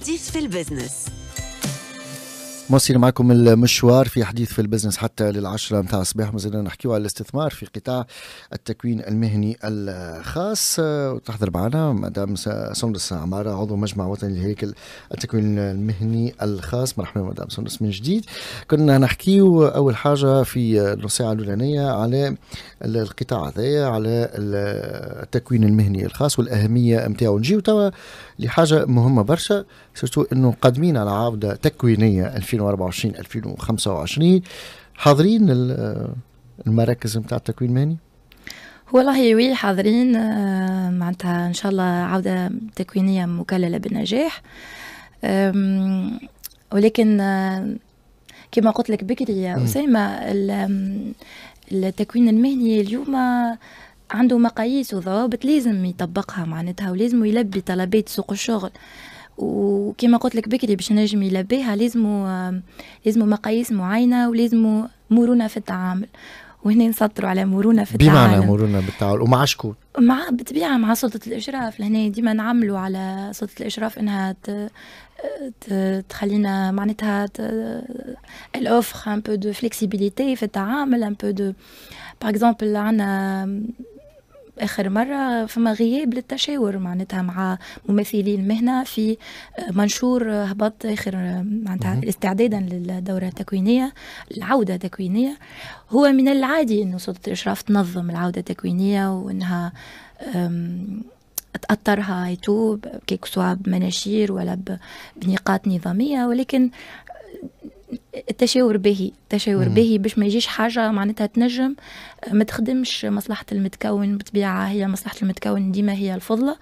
Adieu Phil Business. مصير معكم المشوار في حديث في البزنس حتى للعشرة متاع الصباح مازلنا نحكيو على الاستثمار في قطاع التكوين المهني الخاص وتحضر معنا مدام سندس عمارة عضو مجمع وطني لهيكل التكوين المهني الخاص مرحبا مدام سندس من جديد كنا نحكيو أول حاجة في الساعة الأولانية على القطاع هذايا على التكوين المهني الخاص والأهمية نتاعو نجيو توا لحاجة مهمة برشا سيرتو أنه قادمين على عودة تكوينية 2000 2024 2025 حاضرين المراكز نتاع التكوين المهني؟ والله وي حاضرين آه، معناتها ان شاء الله عوده تكوينيه مكلله بالنجاح ولكن آه، كما قلت لك بكري يا اسامه التكوين المهني اليوم عنده مقاييس وضوابط لازم يطبقها معناتها ولازم يلبي طلبات سوق الشغل وكما قلت لك بكري باش نجم يلبيها لازمو آه، لازمو مقاييس معينه ولازمو مرونه في التعامل وهنا نسطروا على مرونه في التعامل بمعنى مرونه بالتعامل ومع شكون؟ مع بالطبيعه مع سلطه الاشراف لهنا ديما نعملوا على سلطه الاشراف انها ت... ت... تخلينا معناتها ت... الاوفر ان بو دو فليكسيبيليتي في التعامل ان بو دو باغ اكزومبل عندنا آخر مرة فما غياب للتشاور معناتها مع ممثلي المهنة في آه، منشور هبط آخر آه، معناتها استعدادا للدورة التكوينية العودة التكوينية هو من العادي أنه سلطة الإشراف تنظم العودة التكوينية وأنها تأثرها ايتو كيك سوا بمناشير ولا بنقاط نظامية ولكن التشاور باهي التشاور باهي باش ما يجيش حاجه معناتها تنجم آه، ما تخدمش مصلحه المتكون بطبيعه هي مصلحه المتكون ديما هي الفضله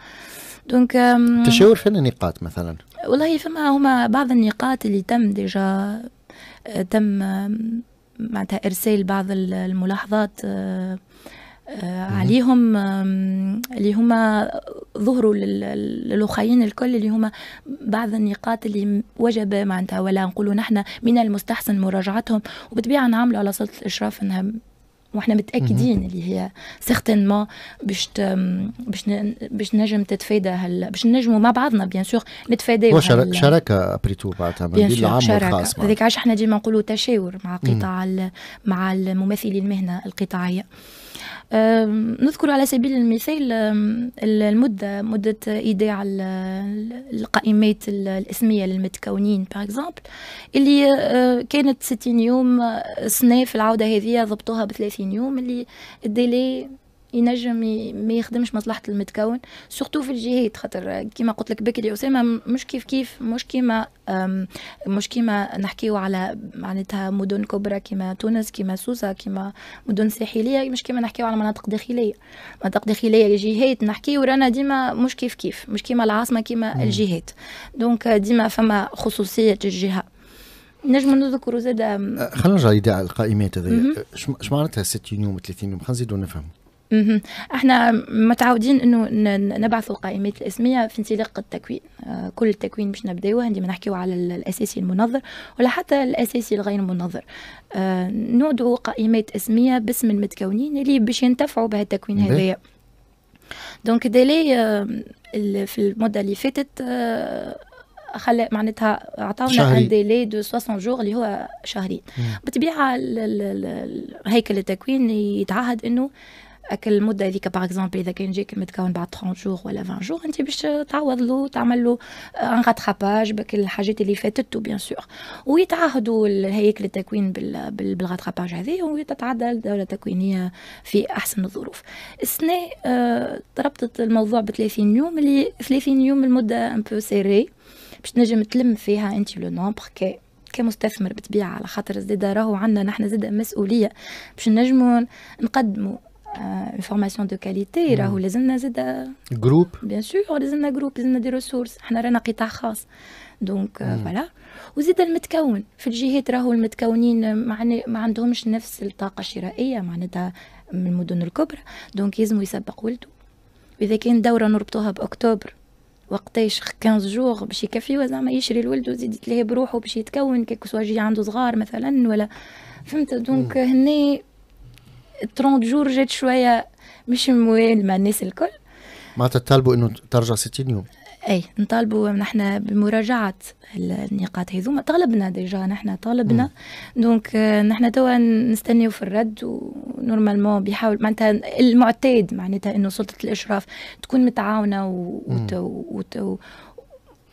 دونك التشاور فين النقاط مثلا والله فما هما بعض النقاط اللي تم ديجا آه، تم معناتها ارسال بعض الملاحظات آه، عليهم اللي هما ظهروا للأخرين الكل اللي هما بعض النقاط اللي وجب معناتها ولا نقولوا نحن من المستحسن مراجعتهم وبطبيعه نعملوا على سلطه الإشراف أنها واحنا متاكدين اللي هي سيغتينمون باش باش باش نجم تتفادى هل باش نجموا مع بعضنا بيان سور نتفاداو شركه شراكه ابريتو معناتها ما بين العام والخاص هذاك علاش احنا ديما نقولوا تشاور مع قطاع مع الممثلين المهنه القطاعيه نذكر على سبيل المثال المدة مدة إيداع القائمات الاسمية للمتكونين باغ اكزومبل اللي أه، كانت 60 يوم سنة أه، في العودة هذه ضبطوها ب 30 يوم اللي الديلي ينجم ما يخدمش مصلحه المتكون سورتو في الجهات خاطر كيما قلت لك بكري اسامه مش كيف كيف مش كيما مش كيما نحكيو على معناتها مدن كبرى كيما تونس كيما سوسه كيما مدن ساحليه مش كيما نحكيو على مناطق داخليه مناطق داخليه جهات نحكيو رانا ديما مش كيف كيف مش كيما العاصمه كيما الجهات دونك ديما فما خصوصيه الجهه نجم نذكر زاد أه، خلينا نرجع لإداء القائمات هذه اش أه، معناتها 60 يوم 30 يوم خلينا نزيدوا نفهموا احنا متعودين انه نبعثوا قائمات الاسميه في انطلاق التكوين آه، كل التكوين باش نبداوه عندما نحكيو على الاساسي المنظر ولا حتى الاساسي الغير منظر آه، نودو ندعو قائمات اسميه باسم المتكونين اللي باش ينتفعوا بهالتكوين هذايا دونك ديلي آه، في المده اللي فاتت خلى معناتها عطاونا ان ديلي دو 60 جور اللي هو شهرين بطبيعه هيكل التكوين يتعهد انه اكل المده هذيك باغ اكزومبل اذا كان جاك متكون بعد 30 جور ولا 20 جور انت باش تعوض له تعمل له ان غاتراباج بك الحاجات اللي فاتت بيان سور ويتعهدوا الهيكل التكوين بالغاتراباج هذه وتتعدى الدوله التكوينيه في احسن الظروف السنه آه، ربطت الموضوع ب 30 يوم اللي 30 يوم المده ان بو سيري باش تنجم تلم فيها انت لو نومبر كي كمستثمر بتبيع على خاطر زاده راهو عندنا نحن زاده مسؤوليه باش نجمو نقدمو اون فورماسيون دو كاليتي راهو لازمنا زاد جروب بيان سور لازمنا جروب لازمنا دي ريسورس احنا رانا قطاع خاص دونك فوالا وزيد المتكون في الجهات راهو المتكونين ما عندهمش نفس الطاقه الشرائيه معناتها من المدن الكبرى دونك يلزمو يسبق ولدو واذا كان دوره نربطوها باكتوبر وقتاش 15 جوغ باش يكفيو زعما يشري لولده وزيد يتلهي بروحه باش يتكون كيك سواجي عنده صغار مثلا ولا فهمت دونك هني 30 جور جات شويه مش موال مع الناس الكل معناتها تطالبوا انه ترجع 60 يوم اي نطالبوا نحن بمراجعه النقاط هذوما طالبنا ديجا نحن طالبنا دونك آه، نحن توا نستنيو في الرد ونورمالمون بيحاول معناتها المعتاد معناتها انه سلطه الاشراف تكون متعاونه و... وت... وت...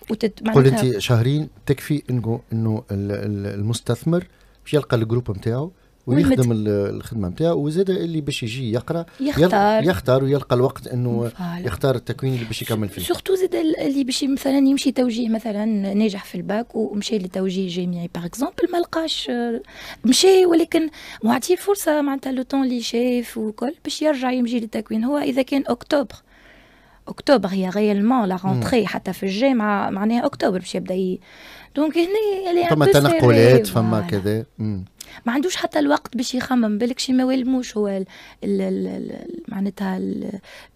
وتت... قلت انت شهرين تكفي انه انه المستثمر يلقى الجروب نتاعو ويخدم الخدمه نتاعو وزاد اللي باش يجي يقرا يختار يختار ويلقى الوقت انه يختار التكوين اللي باش يكمل فيه سورتو زاد اللي باش مثلا يمشي توجيه مثلا ناجح في الباك ومشى لتوجيه جامعي باغ اكزومبل ما لقاش آه، مشى ولكن معطيه الفرصه معناتها لو طون اللي شاف وكل باش يرجع يمشي للتكوين هو اذا كان اكتوبر اكتوبر هي ريالمون لا رونتري حتى في الجامعه معناها اكتوبر باش يبدا دونك هنا فما تنقلات فما كذا ما عندوش حتى الوقت باش يخمم بالك شي ما والموش هو معناتها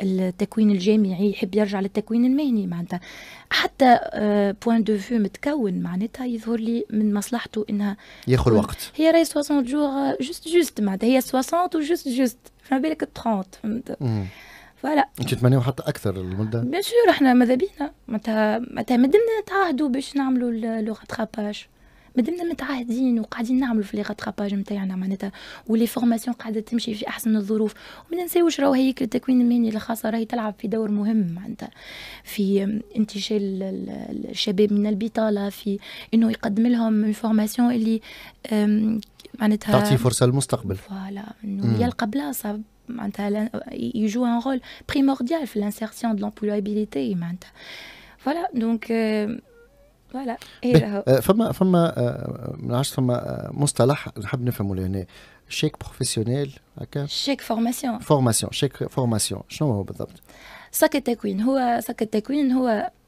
التكوين الجامعي يحب يرجع للتكوين المهني معناتها حتى بوان دو فيو متكون معناتها يظهر لي من مصلحته انها ياخذ وقت هي راهي 60 جور جوست جوست معناتها هي 60 وجوست جوست فما بالك 30 فهمت فلا انت تمنيو حتى اكثر المده؟ بيان سور احنا ماذا بينا معناتها معناتها مدمنا نتعاهدوا باش نعملوا لو غاتراباج مادامنا متعاهدين وقاعدين نعملوا في لي غاتراباج نتاعنا معناتها ولي فورماسيون قاعده تمشي في احسن الظروف وما ننساوش راهو هيك التكوين المهني الخاصه راهي تلعب في دور مهم معناتها في انتشال الشباب من البطاله في انه يقدم لهم فورماسيون اللي معناتها تعطي فرصه للمستقبل فوالا انه يلقى بلاصه il joue un rôle primordial l'insertion de l'employabilité voilà donc voilà professionnel chaque formation formation chaque formation je euh,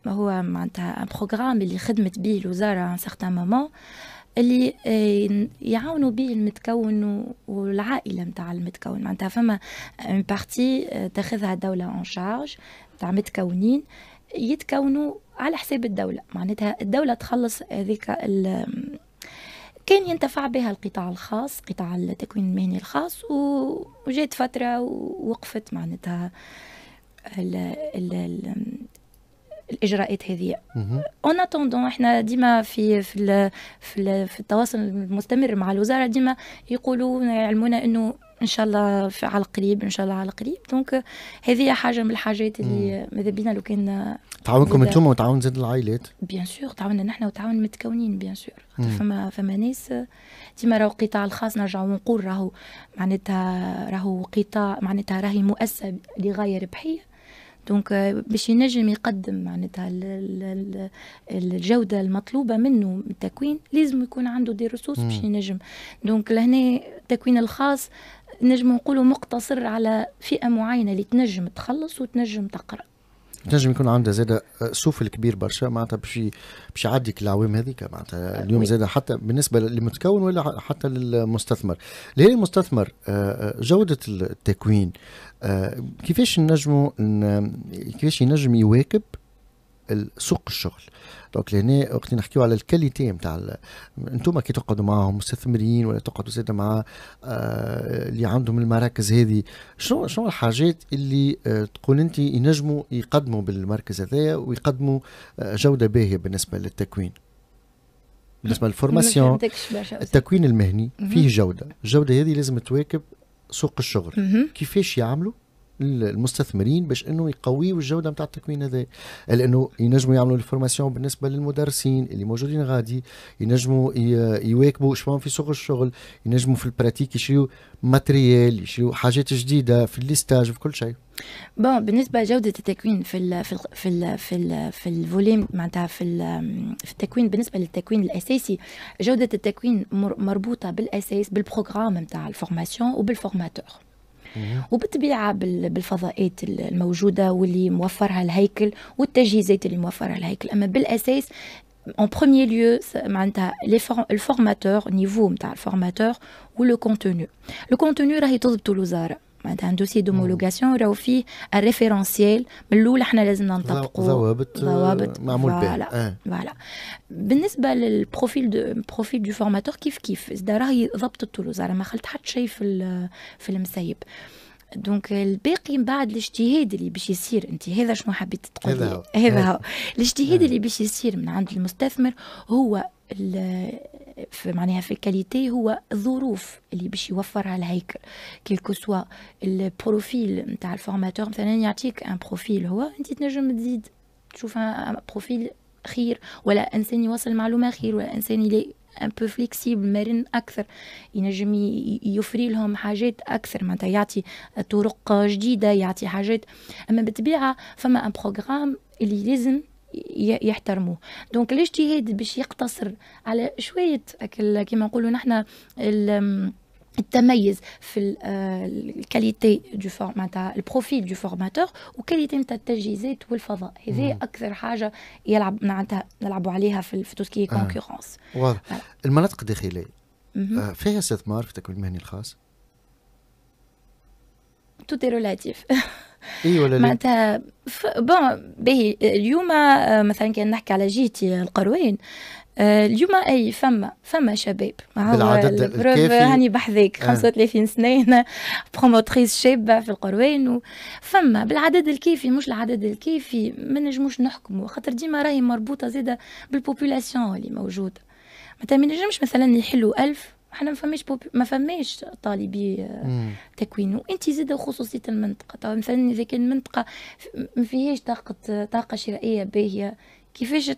euh, euh, un programme qui a à un certain moment اللي آه، يعاونوا به المتكون والعائله نتاع المتكون معناتها فما اون آه، بارتي تاخذها الدوله اون شارج تاع متكونين يتكونوا على حساب الدوله معناتها الدوله تخلص هذيك كان ينتفع بها القطاع الخاص قطاع التكوين المهني الخاص وجات فترة ووقفت معناتها الاجراءات هذه اون اتوندون احنا ديما في في في, في التواصل المستمر مع الوزاره ديما يقولوا يعلمونا انه ان شاء الله في على القريب ان شاء الله على القريب دونك هذه حاجه من الحاجات اللي ماذا بينا لو كان تعاونكم انتم وتعاون زاد العائلات بيان سور تعاوننا نحن وتعاون متكونين بيان سور فما فما ناس ديما راهو القطاع الخاص نرجع ونقول راهو معناتها راهو قطاع معناتها راهي مؤسسه لغايه ربحيه دونك باش ينجم يقدم معناتها الجوده المطلوبه منه من التكوين لازم يكون عنده دي ريسورس باش ينجم دونك لهنا التكوين الخاص نجم نقولوا مقتصر على فئه معينه اللي تنجم تخلص وتنجم تقرا تنجم يكون عندها زاده آه، سوفل كبير برشا معناتها باش باش كل العوام هذيك معناتها آه، اليوم زاده حتى بالنسبه للمتكون ولا حتى للمستثمر لهذا المستثمر آه، جوده التكوين كيفاش نجمو كيفاش ينجم يواكب سوق الشغل دونك لهنا وقت نحكيو على الكاليتي نتاع انتم كي تقعدوا معاهم مستثمرين ولا تقعدوا زاد مع آه، اللي عندهم المراكز هذه شنو شنو الحاجات اللي آه، تقول انت ينجموا يقدموا بالمركز هذايا ويقدموا آه، جوده باهيه بالنسبه للتكوين بالنسبه للفورماسيون التكوين المهني فيه جوده الجوده هذه لازم تواكب سوق الشغل كيفاش يعملوا المستثمرين باش انه يقويوا الجوده نتاع التكوين هذا لانه ينجموا يعملوا الفورماسيون بالنسبه للمدرسين اللي موجودين غادي ينجموا يواكبوا شبان في سوق الشغل ينجموا في البراتيك يشريوا ماتريال يشريوا حاجات جديده في الليستاج في كل شيء بون بالنسبه لجوده التكوين في الـ في الـ في الـ في الـ في الفوليم معناتها في في التكوين بالنسبه للتكوين الاساسي جوده التكوين مربوطه بالاساس بالبروغرام نتاع الفورماسيون وبالفورماتور وبالطبيعه بالفضاءات الموجوده واللي موفرها الهيكل والتجهيزات اللي موفرها الهيكل اما بالاساس en premier lieu, le formateur, niveau, le formateur ou le contenu. Le contenu, راهي est الوزاره. معناتها دوسي دومولوغاسيون راهو فيه الريفيرونسيال من الاول احنا لازم نطبقوا ضوابط آه، ضوابط معمول فوالا آه. فوالا بالنسبه للبروفيل دو بروفيل دو فورماتور كيف كيف زاد راهي ضبطت تولوز راه ما خلت حتى شيء في في المسيب دونك الباقي من بعد الاجتهاد اللي باش يصير انت هذا شنو حبيت تقول هذا هو الاجتهاد آه. اللي باش يصير من عند المستثمر هو في معناها في الكاليتي هو الظروف اللي باش يوفرها الهيكل كيلكو سوا البروفيل نتاع الفورماتور مثلا يعطيك ان بروفيل هو انت تنجم تزيد تشوف بروفيل خير ولا انسان يوصل معلومه خير ولا انسان اللي ان بو فليكسيبل مرن اكثر ينجم يوفري لهم حاجات اكثر معناتها يعطي طرق جديده يعطي حاجات اما بالطبيعه فما ان بروغرام اللي لازم يحترموه دونك الاجتهاد باش يقتصر على شويه كما نقولوا نحن التميز في آه، الكاليتي دو فورماتا البروفيل دو فورماتور وكاليتي نتاع التجهيزات والفضاء هذه اكثر حاجه يلعب معناتها نلعبوا عليها في توسكي كونكورونس آه. واضح المناطق الداخليه آه، فيها استثمار في التكوين المهني الخاص؟ توتي ريلاتيف اي ولا لا معناتها بون باهي اليوم آه، مثلا كان نحكي على جيتي القروين آه، اليوم اي فما فما شباب بالعدد الكافي هاني بحذاك 35 سنه هنا بروموتريس شابه في القروين فما بالعدد الكافي مش العدد الكافي ما نجموش نحكموا خاطر ديما راهي مربوطه زاده بالبوبولاسيون اللي موجوده ما نجمش مثلا يحلوا 1000 احنا ما فماش ما فماش طالبي آه، تكوين وانت زاده خصوصيه المنطقه طبعا مثلا اذا كان المنطقه ما فيهاش طاقه طاقه شرائيه باهيه كيفاش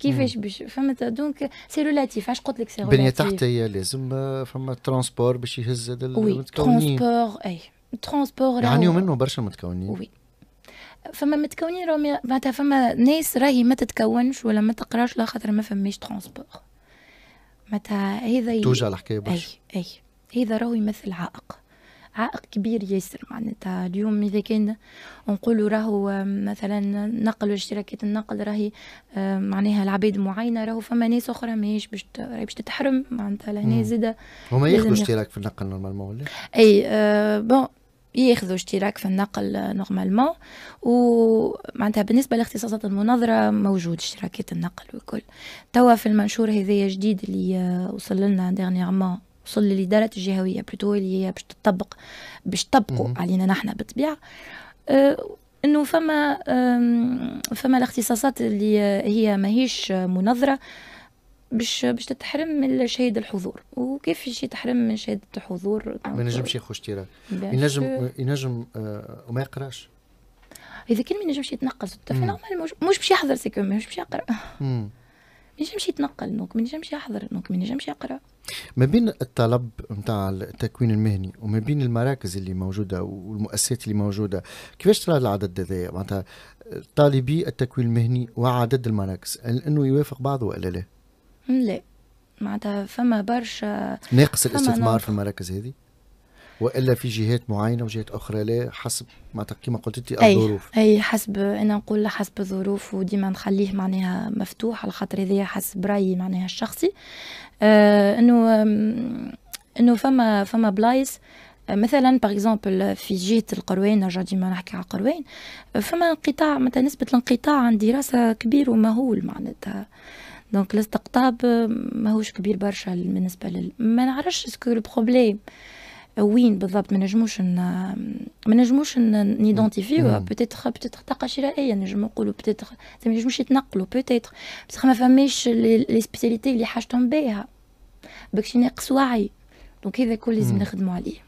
كيفاش باش فهمت دونك سي رولاتيف علاش قلت لك سي رولاتيف بنيه تحتيه لازم آه، فما ترونسبور باش يهز هذا المتكونين ترونسبور اي ترونسبور يعني منه برشا متكونين وي فما متكونين راهم معناتها فما ناس راهي ما تتكونش ولا ما تقراش لا خاطر ما فماش ترونسبور متى هذا ي... توجع الحكايه برشا اي اي هذا راهو يمثل عائق عائق كبير ياسر معناتها اليوم اذا كان نقولوا راهو مثلا نقل اشتراكات النقل راهي معناها العبيد معينه راهو فما ناس اخرى ماهيش باش باش تتحرم معناتها لهنا زاده هما ياخذوا اشتراك في النقل نورمالمون ولا؟ اي آه بون ياخذوا اشتراك في النقل نورمالمون ومعناتها بالنسبه لاختصاصات المناظره موجود اشتراكات النقل والكل توا في المنشور هذايا جديد اللي آه، وصل لنا ديرنييرمون وصل للاداره الجهويه بلوتو اللي هي باش تطبق باش تطبقوا علينا نحن بالطبيعه آه، انه فما فما الاختصاصات اللي آه، هي ماهيش مناظره باش باش تتحرم من شهاده الحضور وكيف شي يتحرم من شهاده الحضور ما ينجمش يخش تيران ينجم ينجم آه، وما يقراش اذا كان ما ينجمش يتنقل نورمال مش باش يحضر سيكو مش باش يقرا ما ينجمش يتنقل دونك ما ينجمش يحضر دونك ما ينجمش يقرا ما بين الطلب نتاع التكوين المهني وما بين المراكز اللي موجوده والمؤسسات اللي موجوده كيفاش ترى العدد هذايا معناتها طالبي التكوين المهني وعدد المراكز هل انه يوافق بعضه ولا لا؟ لا معناتها فما برشا ناقص الاستثمار في المراكز هذه والا في جهات معينه وجهات اخرى لا حسب معناتها كما قلت انت الظروف اي حسب انا نقول حسب الظروف وديما نخليه معناها مفتوح على خاطر هذايا حسب رايي معناها الشخصي آه، انه انه فما فما بلايص مثلا باغ اكزومبل في جهه القروين نرجع ديما نحكي على القروين فما انقطاع معناتها نسبه الانقطاع عن دراسه كبير ومهول معناتها دونك الاستقطاب euh, ماهوش كبير برشا بالنسبه لل ما نعرفش اسكو البروبليم وين euh, بالضبط ما نجموش ما نجموش نيدونتيفيو بوتيتر بوتيتر طاقه شرائيه نجم نقولوا بوتيتر ما نجموش يتنقلوا بوتيتر بصح ما فماش لي سبيسياليتي اللي حاجتهم بيها باكش ينقص وعي دونك هذا كل لازم mm. نخدموا عليه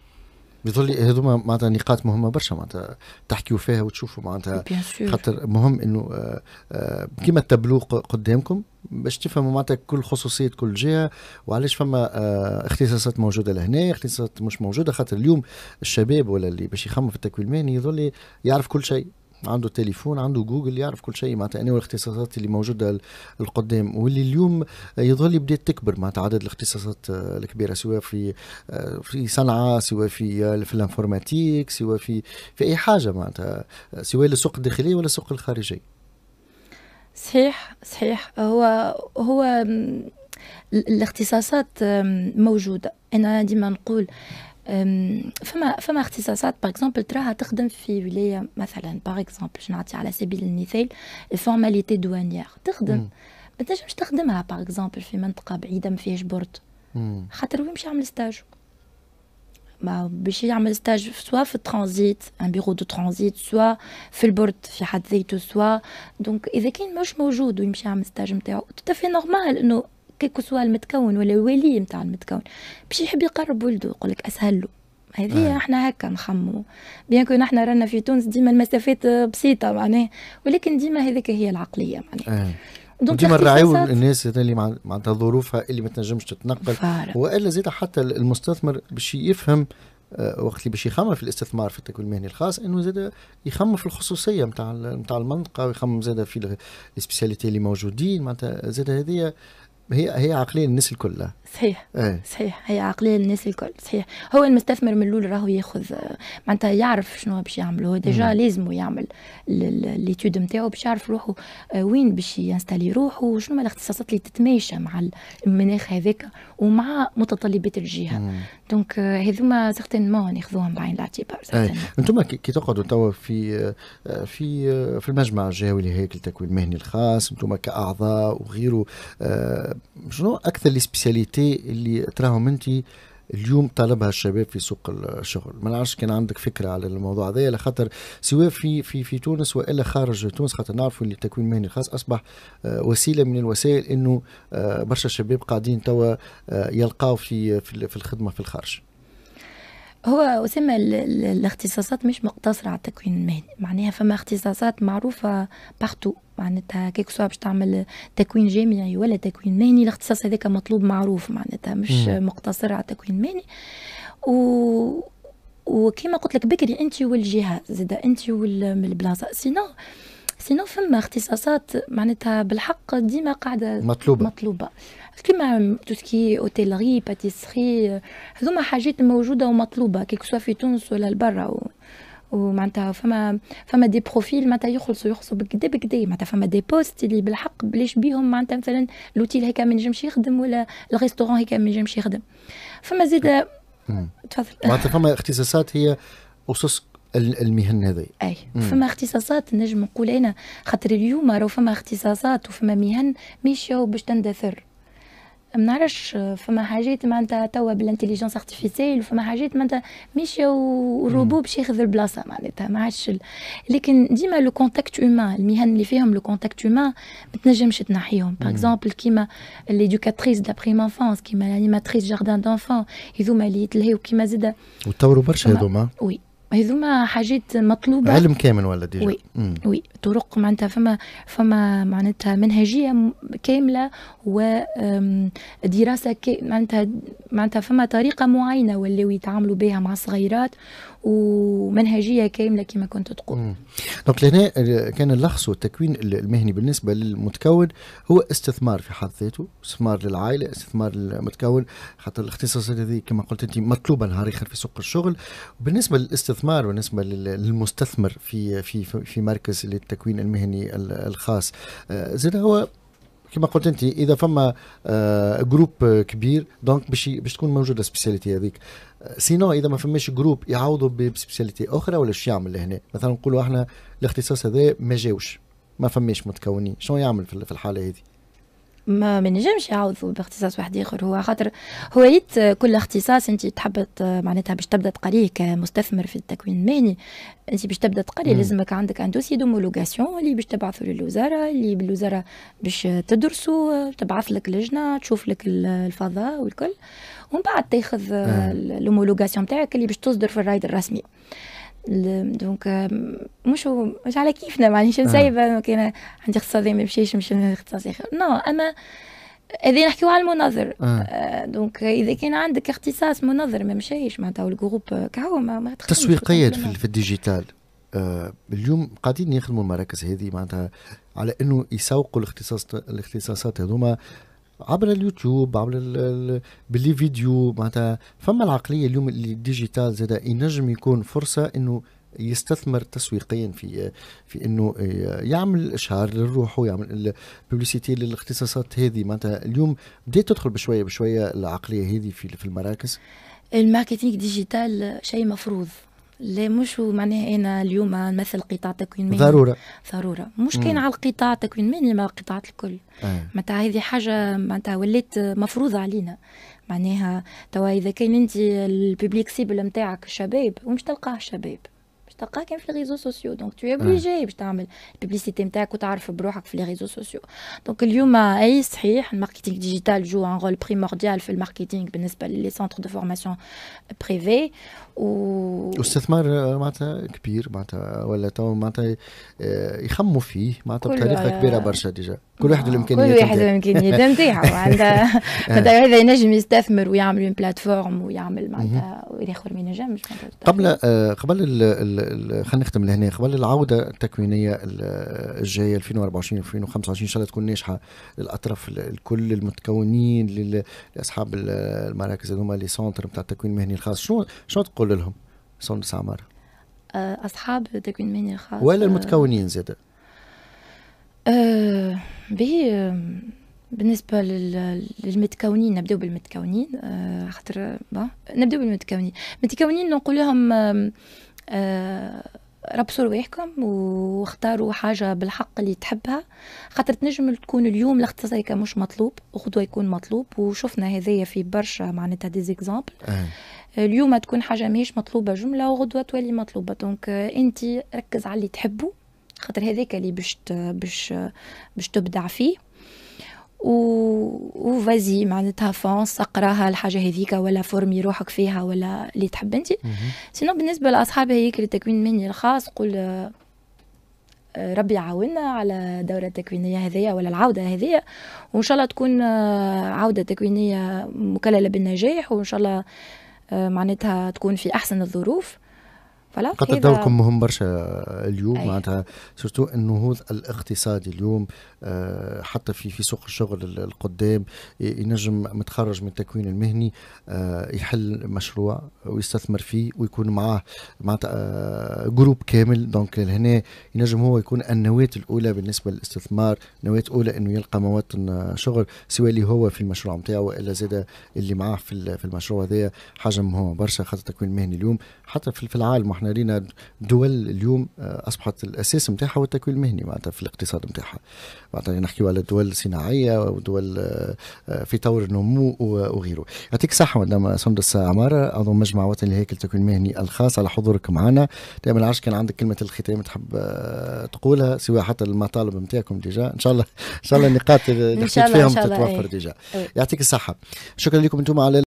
لي هذوما معناتها نقاط مهمه برشا معناتها تحكيوا فيها وتشوفوا معناتها خاطر مهم انه آه، آه، كيما التابلو قدامكم باش تفهموا معناتها كل خصوصيه كل جهه وعلاش فما آه، اختصاصات موجوده لهنا اختصاصات مش موجوده خاطر اليوم الشباب ولا اللي باش يخمم في التكوين المهني يظل يعرف كل شيء عنده تليفون عنده جوجل يعرف كل شيء معناتها انواع يعني الاختصاصات اللي موجوده القدام واللي اليوم يظل بدات تكبر معناتها عدد الاختصاصات الكبيره سواء في في صنعه سواء في في الانفورماتيك سواء في في اي حاجه معناتها سواء للسوق الداخلي ولا السوق الخارجي صحيح صحيح هو هو الاختصاصات موجوده انا ديما نقول فما فما اختصاصات باغ اكزومبل تراها تخدم في ولايه مثلا باغ اكزومبل باش نعطي على سبيل المثال الفورماليتي دوانيير تخدم ما تنجمش تخدمها باغ اكزومبل في منطقه بعيده ما فيهاش برد خاطر وين باش يعمل ستاج ما باش يعمل ستاج سوا في الترانزيت ان بيرو دو ترانزيت سوا في البرد في حد ذاته سوا دونك اذا كان مش موجود ويمشي يعمل ستاج نتاعو تو نورمال انه كيكون سوا المتكون ولا الولي نتاع المتكون باش يحب يقرب ولده يقول لك اسهل له هذه آه. احنا هكا نخمو بيان كون احنا رانا في تونس ديما المسافات بسيطه معناها ولكن ديما هذيك هي العقليه معناها آه. ديما نراعيو الناس اللي معناتها ظروفها اللي ما تنجمش تتنقل والا زيد حتى المستثمر باش يفهم آه، وقت اللي باش يخمم في الاستثمار في التكوين المهني الخاص انه زاد يخمم في الخصوصيه نتاع نتاع المنطقه ويخمم زاد في السبيسياليتي اللي موجودين معناتها زاد هذه هي هي عقليه للناس الكل صحيح ايه. صحيح هي عقليه للناس الكل صحيح هو المستثمر من الاول راهو ياخذ معناتها يعرف شنو باش يعمل هو ديجا لازم يعمل ليتود نتاعو باش يعرف روحو آه، وين باش ينستالي روحو وشنو الاختصاصات اللي تتماشى مع المناخ هذاك ومع متطلبات الجهه مم. دونك آه، هذوما سيغتينمون ناخذوهم بعين الاعتبار إيه. انتم كي تقعدوا توا في آه، في في المجمع الجهوي لهيكل التكوين المهني الخاص انتم كاعضاء وغيره شنو اكثر لي سبيسياليتي اللي تراهم انت اليوم طالبها الشباب في سوق الشغل ما نعرفش كان عندك فكره على الموضوع هذا لخاطر سواء في في في تونس والا خارج تونس خاطر نعرفوا ان التكوين المهني الخاص اصبح آه، وسيله من الوسائل انه آه، برشا شباب قاعدين توا آه، يلقاو في في الخدمه في الخارج هو أسامة الاختصاصات مش مقتصرة على التكوين المهني معناها فما اختصاصات معروفة بارتو معناتها كيك سوا باش تعمل تكوين جامعي ولا تكوين مهني الاختصاص هذاك مطلوب معروف معناتها مش مم. مقتصر على تكوين مهني و وكما قلت لك بكري انت والجهه زيد انت والبلاصه سينو سينو فما اختصاصات معناتها بالحق ديما قاعده مطلوبه مطلوبه كيما توسكي اوتيلري باتيسري هذوما حاجات موجوده ومطلوبه كيك سوا في تونس ولا لبرا و... ومعناتها فما فما دي بروفيل معناتها يخلصوا يخلصوا بكدا بكدا معناتها فما دي بوست اللي بالحق بلاش بيهم معناتها مثلا لوتيل هيك ما نجمش يخدم ولا الريستورون هيك ما نجمش يخدم فما زيد نعم. تفضل معناتها فما اختصاصات هي اسس المهن هذه اي مم. فما اختصاصات نجم نقول انا خاطر اليوم راهو فما اختصاصات وفما مهن ماشيه باش تندثر ما نعرفش فما حاجات معناتها توا بالانتيليجنس ارتيفيسيل وفما حاجات معناتها ماشيه والروبو باش ياخذ البلاصه معناتها ما عادش لكن ديما لو كونتاكت هومان المهن اللي فيهم لو كونتاكت هومان ما تنجمش تنحيهم باغ اكزومبل كيما ليدوكاتريس دابريم انفونس كيما لانيماتريس جاردان دونفون هذوما اللي يتلهيو كيما زاد وتطوروا برشا هذوما وي هذوما حاجات مطلوبه علم كامل ولا ديجا وي مم. وي طرق معناتها فما فما معناتها منهجيه كامله ودراسه معناتها معناتها فما طريقه معينه ولاو يتعاملوا بها مع الصغيرات ومنهجيه كامله كما كنت تقول. دونك لهنا آه، كان اللخص والتكوين المهني بالنسبه للمتكون هو استثمار في حد ذاته، استثمار للعائله، استثمار للمتكون، حتى الاختصاصات هذه كما قلت انت مطلوبه نهار اخر في سوق الشغل، وبالنسبه للاستثمار وبالنسبه للمستثمر في في في مركز للتكوين المهني الخاص، آه، زاد هو كما قلت انت اذا فما جروب آه، آه، كبير دونك باش باش تكون موجوده سبيسياليتي هذيك سينو اذا ما فماش جروب يعوضوا بسبيسياليتي اخرى ولا شو يعمل لهنا مثلا نقولوا احنا الاختصاص هذا ما جاوش ما فماش متكونين شنو يعمل في الحاله هذه ما منجمش يعوضوا باختصاص واحد اخر هو خاطر هو ريت كل اختصاص انت تحب معناتها باش تبدا تقريه كمستثمر في التكوين المالي انت باش تبدا تقري لازمك عندك ان دوسي دومولوغاسيون اللي باش تبعثه للوزاره اللي بالوزاره باش تدرسوا تبعث لك لجنه تشوف لك الفضاء والكل ومن بعد تاخذ آه. الهومولوغاسيون نتاعك اللي باش تصدر في الرايد الرسمي دونك مش هو مش على كيفنا مانيش مسيبه كان عندي اقتصادي ما مشيش مش اقتصادي اخر نو اما هذا نحكيو على المناظر آه. دونك اذا كان عندك اختصاص مناظر ما مشيش معناتها الجروب كهو ما, ما تسويقيات في, في الديجيتال آه اليوم قاعدين يخدموا المراكز هذه معناتها على انه يسوقوا الاختصاص الاختصاصات هذوما عبر اليوتيوب عبر باللي فيديو معناتها فما العقليه اليوم اللي ديجيتال زاد ينجم يكون فرصه انه يستثمر تسويقيا في في انه يعمل اشهار لروحه يعمل الببليسيتي للاختصاصات هذه معناتها اليوم بدات تدخل بشويه بشويه العقليه هذه في المراكز الماركتينغ ديجيتال شيء مفروض لا مش معناها انا اليوم نمثل قطاع تكوين مالي ضروره ضروره مش كاين على القطاع تكوين مالي مع القطاعات الكل أه. معناتها هذه حاجه معناتها ولات مفروضه علينا معناها توا اذا كان انت الببليك سيبل نتاعك شباب ومش تلقاه شباب تلقاه كان في لي ريزو سوسيو دونك تو اوبليجي باش تعمل الببليسيتي نتاعك وتعرف بروحك في لي ريزو سوسيو دونك اليوم اي صحيح الماركتينغ ديجيتال جو ان رول بريمورديال في الماركتينغ بالنسبه لي سونتر دو فورماسيون بريفي و استثمار معناتها كبير معناتها ولا تو معناتها آه، يخموا فيه معناتها بطريقه كبيره برشا ديجا كل واحد آه، الامكانيات كل واحد الامكانيات نتاعها معناتها هذا ينجم يستثمر ويعمل اون بلاتفورم ويعمل معناتها والاخر ما ينجمش قبل آه، قبل خلينا نختم لهنا قبل العوده التكوينيه الجايه 2024 2025 ان شاء الله تكون ناجحه للاطراف الكل المتكونين لاصحاب المراكز هذوما لي سونتر نتاع التكوين المهني الخاص شنو شنو تقول لهم سون سامر آه، اصحاب التكوين المهني الخاص ولا آه، المتكونين زاده؟ أه به بالنسبة للمتكونين نبداو بالمتكونين آه، خاطر نبداو بالمتكونين المتكونين نقول لهم آه، ربصوا رواحكم واختاروا حاجة بالحق اللي تحبها خاطر تنجم تكون اليوم الاختصاص مش مطلوب وغدوة يكون مطلوب وشفنا هذايا في برشا معناتها دي زيكزامبل آه. اليوم تكون حاجة ماهيش مطلوبة جملة وغدوة تولي مطلوبة دونك آه، انت ركز على اللي تحبه خاطر هذاك اللي باش باش باش تبدع فيه و وفازي معناتها فونس اقراها الحاجه هذيك ولا فورمي روحك فيها ولا اللي تحب انت سينو بالنسبه لاصحابي هيك التكوين مني الخاص قول آه، ربي يعاوننا على الدورة التكوينية هذية ولا العودة هذية وإن شاء الله تكون آه، عودة تكوينية مكللة بالنجاح وإن شاء الله آه، معناتها تكون في أحسن الظروف فلا قد دوركم مهم برشا آه، اليوم أيه. معناتها سورتو النهوض الاقتصادي اليوم آه، حتى في في سوق الشغل القدام ينجم متخرج من التكوين المهني آه، يحل مشروع ويستثمر فيه ويكون معاه معناتها جروب كامل دونك هنا ينجم هو يكون النواه الاولى بالنسبه للاستثمار نواه اولى انه يلقى مواطن شغل سواء اللي هو في المشروع نتاعو وإلا زاد اللي معاه في المشروع هذايا حاجه مهمه برشا خاطر التكوين المهني اليوم حتى في العالم احنا احنا لينا دول اليوم آه، اصبحت الاساس نتاعها هو التكوين المهني معناتها في الاقتصاد نتاعها معناتها نحكيو على دول صناعيه ودول آه، آه، في طور النمو وغيره يعطيك الصحه مدام سندس عماره عضو مجمع وطني لهيكل التكوين المهني الخاص على حضورك معنا دائما عارف كان عندك كلمه الختام تحب تقولها سواء حتى المطالب نتاعكم ديجا ان شاء الله ان شاء الله النقاط اللي حكيت فيهم تتوفر إيه. ديجا إيه. يعطيك الصحه شكرا لكم انتم على